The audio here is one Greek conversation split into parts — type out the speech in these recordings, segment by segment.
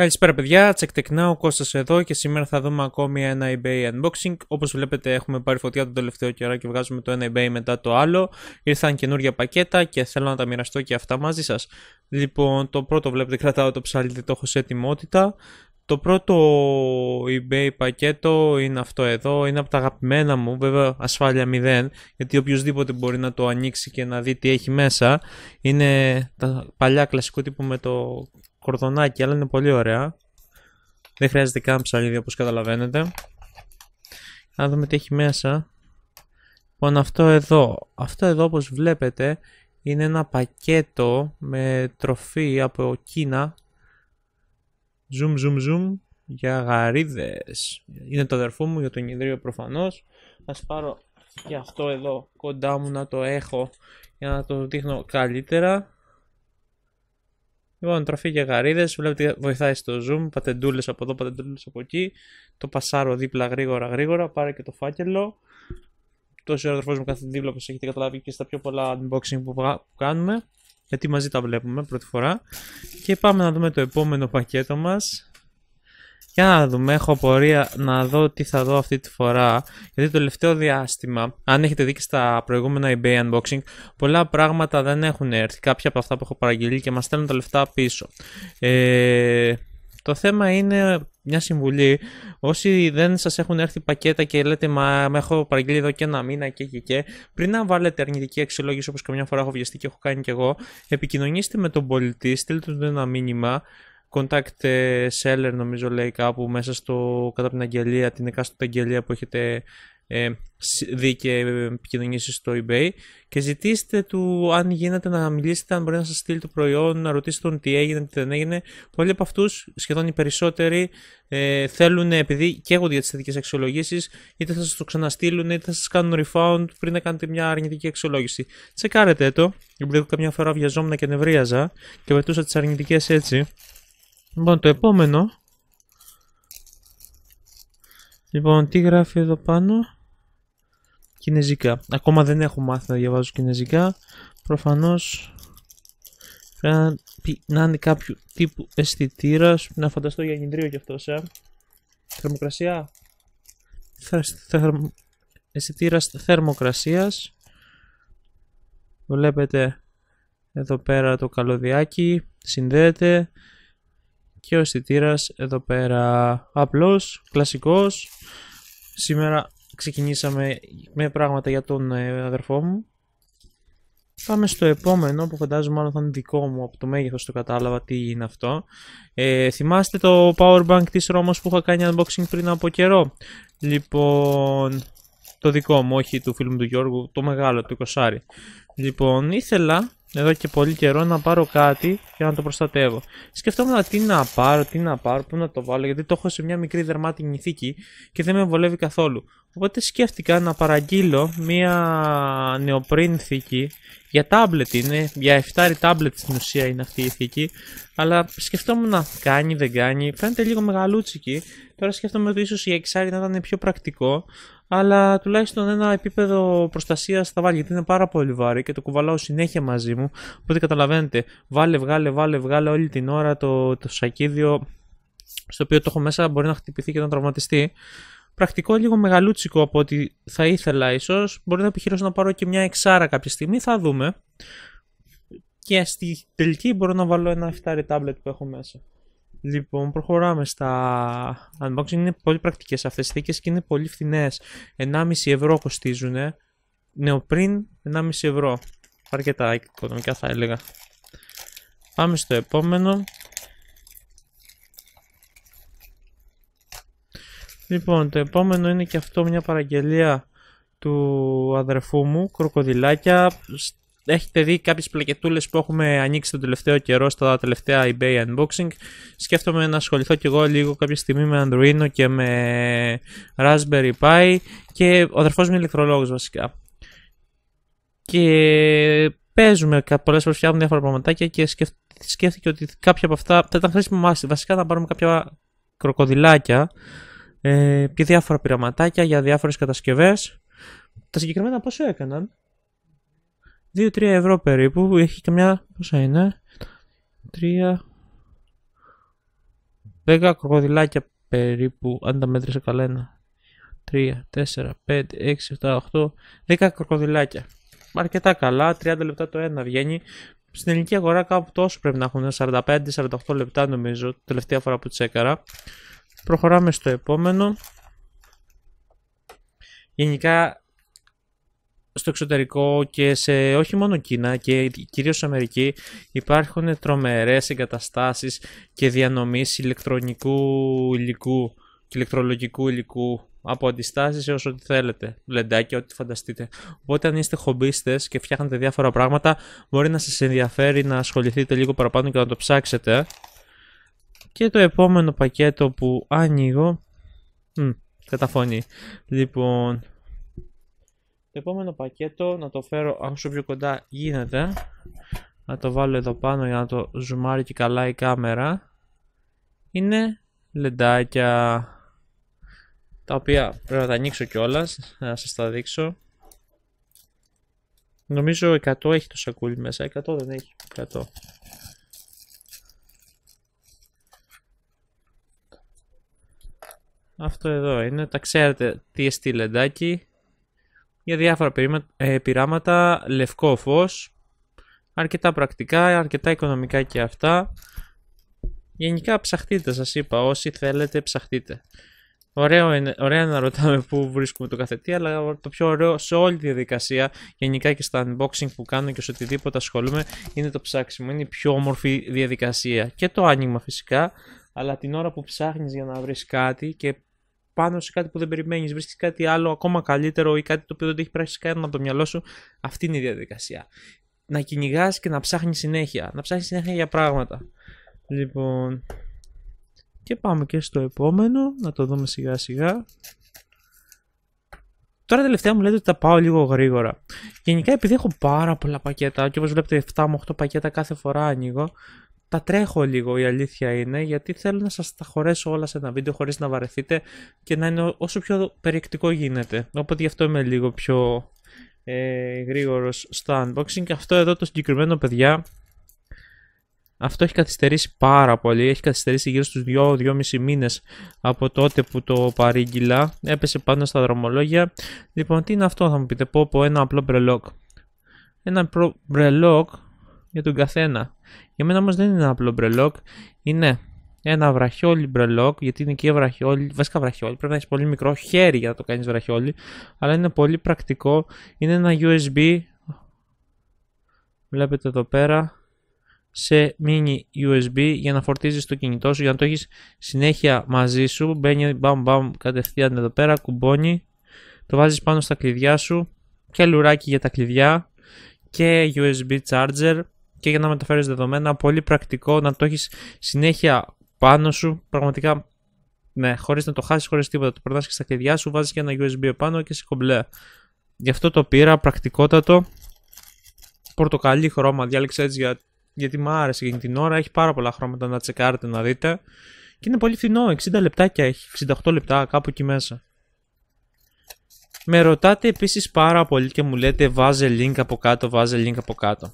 Καλησπέρα παιδιά, check tech now, Κώστας εδώ και σήμερα θα δούμε ακόμη ένα eBay unboxing. Όπως βλέπετε έχουμε πάρει φωτιά τον τελευταίο καιρό και βγάζουμε το ένα eBay μετά το άλλο. Ήρθαν καινούργια πακέτα και θέλω να τα μοιραστώ και αυτά μαζί σας. Λοιπόν, το πρώτο βλέπετε κρατάω το ψαλίδι, το έχω σε ετοιμότητα. Το πρώτο eBay πακέτο είναι αυτό εδώ, είναι από τα αγαπημένα μου, βέβαια ασφάλεια 0, γιατί οποιοδήποτε μπορεί να το ανοίξει και να δει τι έχει μέσα. Είναι τα παλιά κλασικό τύπου με το κορδονάκι, αλλά είναι πολύ ωραία. Δεν χρειάζεται καν ψαλίδι όπως καταλαβαίνετε. Να δούμε τι έχει μέσα. Λοιπόν, αυτό εδώ. Αυτό εδώ όπως βλέπετε είναι ένα πακέτο με τροφή από Κίνα. Zoom, zoom, zoom για γαρίδες. Είναι το αδερφό μου για τον ιδρύο προφανώς. Θα πάρω και αυτό εδώ κοντά μου να το έχω για να το δείχνω καλύτερα. Λοιπόν, τροφή για γαρίδε. Βλέπετε, βοηθάει στο zoom. Πατεντούλες από εδώ, πατεντούλες από εκεί. Το πασάρω δίπλα γρήγορα, γρήγορα. Πάρε και το φάκελο. ο αδερφό μου κάθε δίπλα, όπως έχετε καταλάβει και στα πιο πολλά unboxing που, που κάνουμε. Γιατί μαζί τα βλέπουμε πρώτη φορά. Και πάμε να δούμε το επόμενο πακέτο μας για να δούμε, έχω πορεία να δω τι θα δω αυτή τη φορά. Γιατί το τελευταίο διάστημα, αν έχετε δει και στα προηγούμενα eBay unboxing, πολλά πράγματα δεν έχουν έρθει. Κάποια από αυτά που έχω παραγγείλει και μας στέλνουν τα λεφτά πίσω. Ε, το θέμα είναι μια συμβουλή. Όσοι δεν σας έχουν έρθει πακέτα και λέτε Μα με έχω παραγγείλει εδώ και ένα μήνα και εκεί και, και, πριν να βάλετε αρνητική αξιολόγηση όπως καμιά φορά έχω βιαστεί και έχω κάνει κι εγώ, επικοινωνήστε με τον πολιτή, στείλτε του ένα μήνυμα contact ε, seller νομίζω λέει κάπου μέσα στο, κατά την αγγελία, την εκάστοτε αγγελία που έχετε ε, δει και ε, επικοινωνήσει στο eBay και ζητήστε του αν γίνεται να μιλήσετε, αν μπορεί να σας στείλει το προϊόν, να ρωτήσετε τον τι έγινε, τι δεν έγινε. Πολλοί από αυτούς, σχεδόν οι περισσότεροι, ε, θέλουν, επειδή και για τις θετικές αξιολογήσεις, είτε θα σας το ξαναστείλουν, είτε θα σας κάνουν refund πριν να κάνετε μια αρνητική αξιολόγηση. Τσεκάρετε το, επειδή καμιά φορά βιαζόμουν και νευρίαζα και πετούσα τις αρνητικές έτσι. Λοιπόν, το επόμενο. Λοιπόν, τι γράφει εδώ πάνω. Κινέζικα. Ακόμα δεν έχω μάθει να διαβάζω κινέζικα. Προφανώς να είναι κάποιο τύπου αισθητήρας. Να φανταστώ για γεννητρίο κι αυτός, ε. Θερμοκρασία. Αισθητήρας θερμοκρασίας. Βλέπετε εδώ πέρα το καλωδιάκι. Συνδέεται και ο αισθητήρας εδώ πέρα. Απλός, κλασικός. Σήμερα ξεκινήσαμε με πράγματα για τον ε, αδερφό μου. Πάμε στο επόμενο που φαντάζομαι μάλλον θα είναι δικό μου από το μέγεθος το κατάλαβα τι είναι αυτό. Ε, θυμάστε το powerbank της ρόμος που είχα κάνει unboxing πριν από καιρό. Λοιπόν, το δικό μου, όχι του φίλου μου του Γιώργου, το μεγάλο, το κοσάρι. Λοιπόν, ήθελα εδώ και πολύ καιρό να πάρω κάτι για να το προστατεύω. Σκεφτόμουν τι να πάρω, τι να πάρω, πού να το βάλω, γιατί το έχω σε μια μικρή δερμάτινη θήκη και δεν με βολεύει καθόλου. Οπότε σκέφτηκα να παραγγείλω μία νεοπρίν θήκη για τάμπλετ είναι, για 7 τάμπλετ στην ουσία είναι αυτή η θήκη αλλά σκεφτόμουν να κάνει, δεν κάνει, φαίνεται λίγο μεγαλούτσικη τώρα σκέφτομαι ότι ίσως η εξάρι να ήταν πιο πρακτικό αλλά τουλάχιστον ένα επίπεδο προστασίας θα βάλει γιατί είναι πάρα πολύ βάρη και το κουβαλάω συνέχεια μαζί μου. Οπότε καταλαβαίνετε, βάλε, βγάλε, βάλε, βγάλε όλη την ώρα το, το σακίδιο στο οποίο το έχω μέσα μπορεί να χτυπηθεί και να τραυματιστεί πρακτικό λίγο μεγαλούτσικο από ότι θα ήθελα ίσως. Μπορεί να επιχειρήσω να πάρω και μια εξάρα κάποια στιγμή, θα δούμε. Και στη τελική μπορώ να βάλω ένα 7 tablet που έχω μέσα. Λοιπόν, προχωράμε στα unboxing. Είναι πολύ πρακτικές αυτές οι θήκες και είναι πολύ φθηνές. 1,5 ευρώ κοστίζουν. Νεοπρίν 1,5 ευρώ. Αρκετά οικονομικά θα έλεγα. Πάμε στο επόμενο. Λοιπόν, το επόμενο είναι και αυτό μια παραγγελία του αδερφού μου, κροκοδιλάκια. Έχετε δει κάποιες πλακετούλες που έχουμε ανοίξει τον τελευταίο καιρό στα τελευταία eBay unboxing. Σκέφτομαι να ασχοληθώ κι εγώ λίγο κάποια στιγμή με Arduino και με Raspberry Pi και ο αδερφός μου είναι ηλεκτρολόγος βασικά. Και παίζουμε πολλές φορές φτιάχνουμε διάφορα πραγματάκια και σκέφτηκε ότι κάποια από αυτά θα ήταν χρήσιμο βασικά να πάρουμε κάποια κροκοδιλάκια ε, και διάφορα πειραματάκια για διάφορες κατασκευές. Τα συγκεκριμένα πόσο έκαναν. 2-3 ευρώ περίπου. Έχει και μια, Πόσα είναι. 3... 10 κροκοδιλάκια περίπου, αν τα μέτρησα καλά ένα. 3, 4, 5, 6, 7, 8, 10 κροκοδιλάκια. Αρκετά καλά, 30 λεπτά το ένα βγαίνει. Στην ελληνική αγορά κάπου τόσο πρέπει να έχουν, 45-48 λεπτά νομίζω, τελευταία φορά που τσέκαρα. Προχωράμε στο επόμενο. Γενικά στο εξωτερικό και σε όχι μόνο Κίνα και κυρίως Αμερική υπάρχουν τρομερές εγκαταστάσεις και διανομής ηλεκτρονικού υλικού και ηλεκτρολογικού υλικού από αντιστάσεις έως ό,τι θέλετε, λεντάκια, ό,τι φανταστείτε. Οπότε αν είστε χομπίστες και φτιάχνετε διάφορα πράγματα μπορεί να σας ενδιαφέρει να ασχοληθείτε λίγο παραπάνω και να το ψάξετε. Και το επόμενο πακέτο που ανοίγω... Μ, καταφωνεί. Λοιπόν... Το επόμενο πακέτο να το φέρω όσο πιο κοντά γίνεται. Να το βάλω εδώ πάνω για να το ζουμάρει και καλά η κάμερα. Είναι λεντάκια. Τα οποία πρέπει να τα ανοίξω κιόλας, να σας τα δείξω. Νομίζω 100 έχει το σακούλι μέσα, 100 δεν έχει, 100. Αυτό εδώ είναι, τα ξέρετε τι εστί λεντάκι. Για διάφορα ε, πειράματα, λευκό φως, αρκετά πρακτικά, αρκετά οικονομικά και αυτά. Γενικά ψαχτείτε σας είπα, όσοι θέλετε ψαχτείτε. Ωραίο είναι, ωραία να ρωτάμε πού βρίσκουμε το καθετή, αλλά το πιο ωραίο σε όλη τη διαδικασία, γενικά και στα unboxing που κάνω και σε οτιδήποτε ασχολούμαι, είναι το ψάξιμο. Είναι η πιο όμορφη διαδικασία και το άνοιγμα φυσικά, αλλά την ώρα που ψάχνεις για να βρεις κάτι και πάνω σε κάτι που δεν περιμένεις, βρίσκεις κάτι άλλο ακόμα καλύτερο ή κάτι το οποίο δεν έχει πράξει κανένα από το μυαλό σου. Αυτή είναι η διαδικασία. Να κυνηγάς και να ψάχνεις συνέχεια. Να ψάχνεις συνέχεια για πράγματα. Λοιπόν. Και πάμε και στο επόμενο. Να το δούμε σιγά σιγά. Τώρα τελευταία μου λέτε ότι τα πάω λίγο γρήγορα. Γενικά επειδή έχω πάρα πολλά πακέτα και όπως βλέπετε 7 με 8 πακέτα κάθε φορά ανοίγω τα τρέχω λίγο η αλήθεια είναι γιατί θέλω να σας τα χωρέσω όλα σε ένα βίντεο χωρίς να βαρεθείτε και να είναι όσο πιο περιεκτικό γίνεται. Οπότε γι' αυτό είμαι λίγο πιο ε, γρήγορος στο unboxing και αυτό εδώ το συγκεκριμένο παιδιά αυτό έχει καθυστερήσει πάρα πολύ, έχει καθυστερήσει γύρω στους 2-2,5 μήνες από τότε που το παρήγγυλα, έπεσε πάνω στα δρομολόγια. Λοιπόν, τι είναι αυτό θα μου πείτε, πω πω ένα απλό μπρελόκ. Ένα μπρελόκ για τον καθένα. Για μένα όμως δεν είναι ένα απλό μπρελόκ. Είναι ένα βραχιόλι μπρελόκ, γιατί είναι και βραχιόλι, βασικά βραχιόλι, πρέπει να έχεις πολύ μικρό χέρι για να το κάνεις βραχιόλι, αλλά είναι πολύ πρακτικό, είναι ένα USB, βλέπετε εδώ πέρα, σε mini USB για να φορτίζεις το κινητό σου, για να το έχεις συνέχεια μαζί σου, μπαίνει μπαμ μπαμ κατευθείαν εδώ πέρα, κουμπώνει, το βάζεις πάνω στα κλειδιά σου, και λουράκι για τα κλειδιά και USB charger, και για να μεταφέρεις δεδομένα. Πολύ πρακτικό να το έχεις συνέχεια πάνω σου. Πραγματικά, ναι, χωρίς να το χάσεις, χωρίς τίποτα. Το περνάς και στα κλειδιά σου, βάζεις και ένα USB επάνω και σε κομπλέ. Γι' αυτό το πήρα, πρακτικότατο. Πορτοκαλί χρώμα, διάλεξα έτσι για, γιατί μου άρεσε εκείνη την ώρα. Έχει πάρα πολλά χρώματα να τσεκάρετε, να δείτε. Και είναι πολύ φθηνό, 60 λεπτάκια έχει, 68 λεπτά, κάπου εκεί μέσα. Με ρωτάτε επίσης πάρα πολύ και μου λέτε βάζε link από κάτω, βάζε link από κάτω.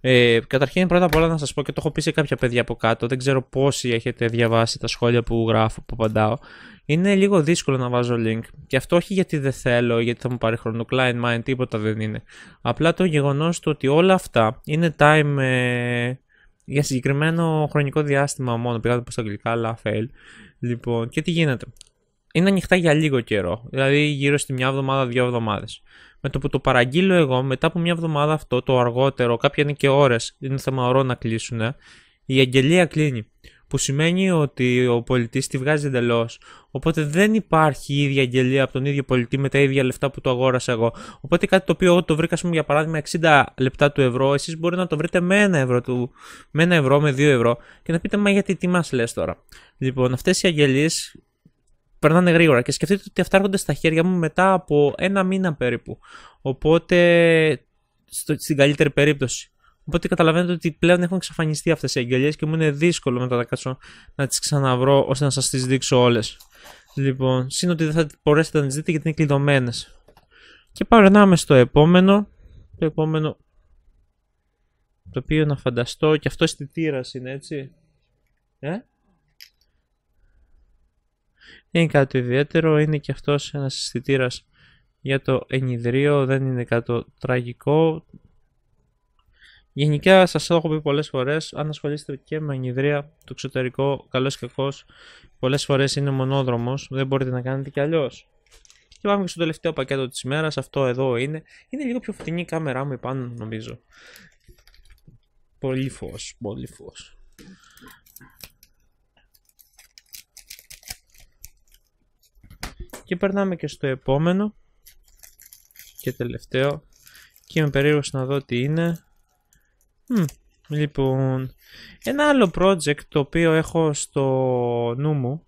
Ε, καταρχήν πρώτα απ' όλα να σας πω και το έχω πει σε κάποια παιδιά από κάτω, δεν ξέρω πόσοι έχετε διαβάσει τα σχόλια που γράφω, που απαντάω. Είναι λίγο δύσκολο να βάζω link. Και αυτό όχι γιατί δεν θέλω, γιατί θα μου πάρει χρόνο. Client mind, τίποτα δεν είναι. Απλά το γεγονός του ότι όλα αυτά είναι time ε, για συγκεκριμένο χρονικό διάστημα μόνο. Πήγατε πω τα αγγλικά, αλλά fail. Λοιπόν, και τι γίνεται είναι ανοιχτά για λίγο καιρό. Δηλαδή γύρω στη μια εβδομάδα, δύο εβδομάδες. Με το που το παραγγείλω εγώ, μετά από μια εβδομάδα αυτό, το αργότερο, κάποια είναι και ώρες, είναι θέμα ωρών να κλείσουν, η αγγελία κλείνει. Που σημαίνει ότι ο πολιτής τη βγάζει εντελώς. Οπότε δεν υπάρχει η ίδια αγγελία από τον ίδιο πολιτή με τα ίδια λεφτά που το αγόρασα εγώ. Οπότε κάτι το οποίο εγώ το βρήκα, πούμε, για παράδειγμα 60 λεπτά του ευρώ, εσείς μπορείτε να το βρείτε με ένα ευρώ, του, με ένα ευρώ, με δύο ευρώ και να πείτε, μα γιατί τι μας λες τώρα. Λοιπόν, αυτές οι αγγελίες περνάνε γρήγορα. Και σκεφτείτε ότι αυτά έρχονται στα χέρια μου μετά από ένα μήνα περίπου. Οπότε, στο, στην καλύτερη περίπτωση. Οπότε καταλαβαίνετε ότι πλέον έχουν εξαφανιστεί αυτές οι αγγελίες και μου είναι δύσκολο μετά να κάτσω να τις ξαναβρω ώστε να σας τις δείξω όλες. Λοιπόν, σύν ότι δεν θα μπορέσετε να τις δείτε γιατί είναι κλειδωμένες. Και περνάμε στο επόμενο. Το επόμενο. Το οποίο να φανταστώ και αυτό τύραση είναι έτσι. Ε? είναι κάτι ιδιαίτερο, είναι και αυτός ένας αισθητήρας για το ενιδρίο, δεν είναι κάτι τραγικό. Γενικά σας έχω πει πολλές φορές, αν ασχολείστε και με ενιδρία το εξωτερικό, καλός και κακός, πολλές φορές είναι μονόδρομος, δεν μπορείτε να κάνετε κι αλλιώς. Και πάμε και στο τελευταίο πακέτο της ημέρας, αυτό εδώ είναι. Είναι λίγο πιο φθηνή η κάμερά μου επάνω νομίζω. Πολύ φως, πολύ φως. Και περνάμε και στο επόμενο και τελευταίο και είμαι περίεργος να δω τι είναι. λοιπόν, ένα άλλο project το οποίο έχω στο νου μου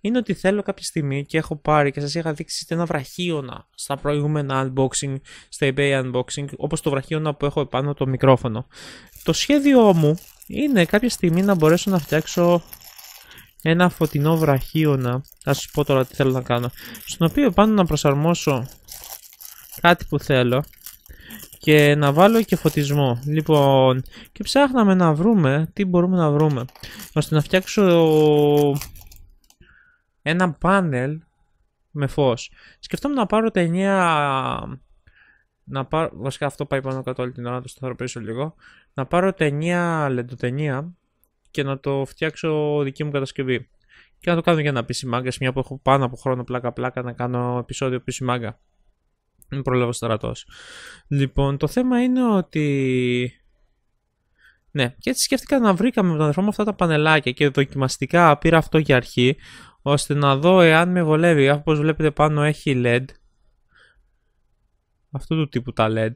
είναι ότι θέλω κάποια στιγμή και έχω πάρει και σας είχα δείξει ένα βραχίωνα στα προηγούμενα unboxing, στα ebay unboxing, όπως το βραχίωνα που έχω επάνω το μικρόφωνο. Το σχέδιό μου είναι κάποια στιγμή να μπορέσω να φτιάξω ένα φωτεινό βραχίωνα, θα σου πω τώρα τι θέλω να κάνω, στον οποίο πάνω να προσαρμόσω κάτι που θέλω και να βάλω και φωτισμό. Λοιπόν, και ψάχναμε να βρούμε τι μπορούμε να βρούμε, ώστε να φτιάξω ένα πάνελ με φως. Σκεφτόμουν να πάρω τα Να πάρω, βασικά αυτό πάει πάνω κατά όλη την ώρα, να το σταθεροποιήσω λίγο. Να πάρω ταινία, λεντοτενία και να το φτιάξω δική μου κατασκευή. Και να το κάνω για ένα PC Manga, μια που έχω πάνω από χρόνο πλάκα-πλάκα να κάνω επεισόδιο PC Manga. Μην προλάβω στρατός. Λοιπόν, το θέμα είναι ότι. Ναι, και έτσι σκέφτηκα να βρήκαμε με τον αδερφό μου αυτά τα πανελάκια και δοκιμαστικά πήρα αυτό για αρχή, ώστε να δω εάν με βολεύει. Όπως βλέπετε πάνω έχει LED. Αυτού του τύπου τα LED.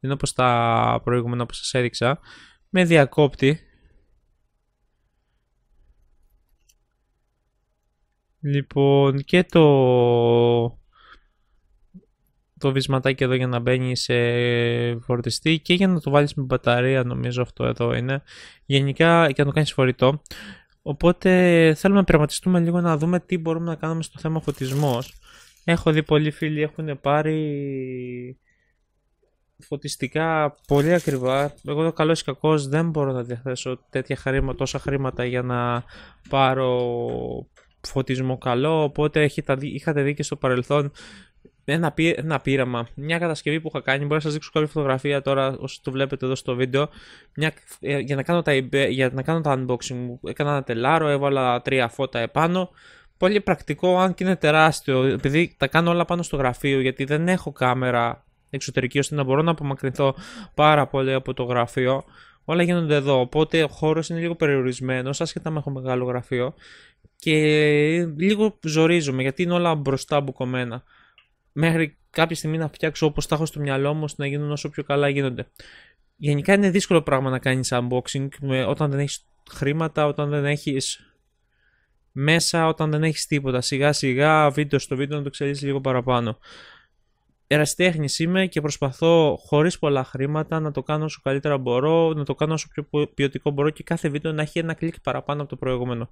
Είναι όπω τα προηγούμενα που σας έδειξα. Με διακόπτη Λοιπόν, και το το βυσματάκι εδώ για να μπαίνει σε φορτιστή και για να το βάλεις με μπαταρία νομίζω αυτό εδώ είναι γενικά και να το κάνεις φορητό οπότε θέλουμε να πειραματιστούμε λίγο να δούμε τι μπορούμε να κάνουμε στο θέμα φωτισμός έχω δει πολλοί φίλοι έχουν πάρει φωτιστικά πολύ ακριβά εγώ καλό ή κακός δεν μπορώ να διαθέσω τέτοια χρήματα τόσα χρήματα για να πάρω φωτισμό καλό, οπότε είχατε δει και στο παρελθόν ένα, ένα πείραμα, μια κατασκευή που είχα κάνει, μπορώ να σας δείξω κάποια φωτογραφία τώρα όσο το βλέπετε εδώ στο βίντεο ε, για, να κάνω τα, για να κάνω τα unboxing μου, έκανα ένα τελάρο, έβαλα τρία φώτα επάνω Πολύ πρακτικό, αν και είναι τεράστιο, επειδή τα κάνω όλα πάνω στο γραφείο, γιατί δεν έχω κάμερα εξωτερική ώστε να μπορώ να απομακρυνθώ πάρα πολύ από το γραφείο όλα γίνονται εδώ. Οπότε ο χώρος είναι λίγο περιορισμένος, ασχετά με έχω μεγάλο γραφείο. Και λίγο ζορίζομαι γιατί είναι όλα μπροστά μπουκωμένα. Μέχρι κάποια στιγμή να φτιάξω όπως τα έχω στο μυαλό μου, ώστε να γίνουν όσο πιο καλά γίνονται. Γενικά είναι δύσκολο πράγμα να κάνεις unboxing με, όταν δεν έχεις χρήματα, όταν δεν έχεις μέσα, όταν δεν έχεις τίποτα. Σιγά σιγά, βίντεο στο βίντεο να το ξέρεις λίγο παραπάνω εραστέχνης είμαι και προσπαθώ χωρίς πολλά χρήματα να το κάνω όσο καλύτερα μπορώ, να το κάνω όσο πιο ποιοτικό μπορώ και κάθε βίντεο να έχει ένα κλικ παραπάνω από το προηγούμενο.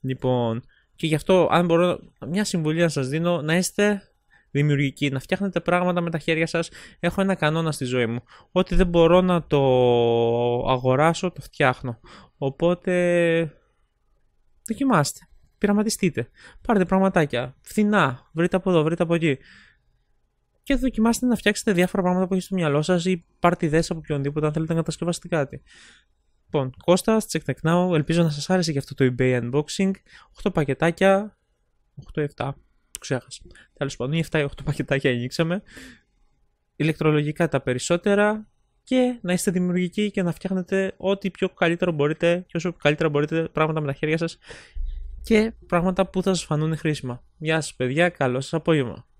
Λοιπόν, και γι' αυτό αν μπορώ μια συμβουλή να σας δίνω να είστε δημιουργικοί, να φτιάχνετε πράγματα με τα χέρια σας. Έχω ένα κανόνα στη ζωή μου, ότι δεν μπορώ να το αγοράσω, το φτιάχνω. Οπότε δοκιμάστε, πειραματιστείτε, πάρετε πραγματάκια, φθηνά, βρείτε από εδώ, βρείτε από εκεί και δοκιμάστε να φτιάξετε διάφορα πράγματα που έχει στο μυαλό σας ή πάρτε ιδέε από οποιονδήποτε αν θέλετε να κατασκευάσετε κάτι. Λοιπόν, Κώστας, check that Ελπίζω να σας άρεσε και αυτό το eBay unboxing. 8 πακετάκια. 8-7. Το ξέχασα. Τέλος πάντων, 7 ή 8 πακετάκια παντων 7 8 Ηλεκτρολογικά τα περισσότερα. Και να είστε δημιουργικοί και να φτιάχνετε ό,τι πιο καλύτερο μπορείτε και όσο καλύτερα μπορείτε πράγματα με τα χέρια σας και πράγματα που θα σας φανούν χρήσιμα. Γεια σας, παιδιά. Καλό σας απόγευμα.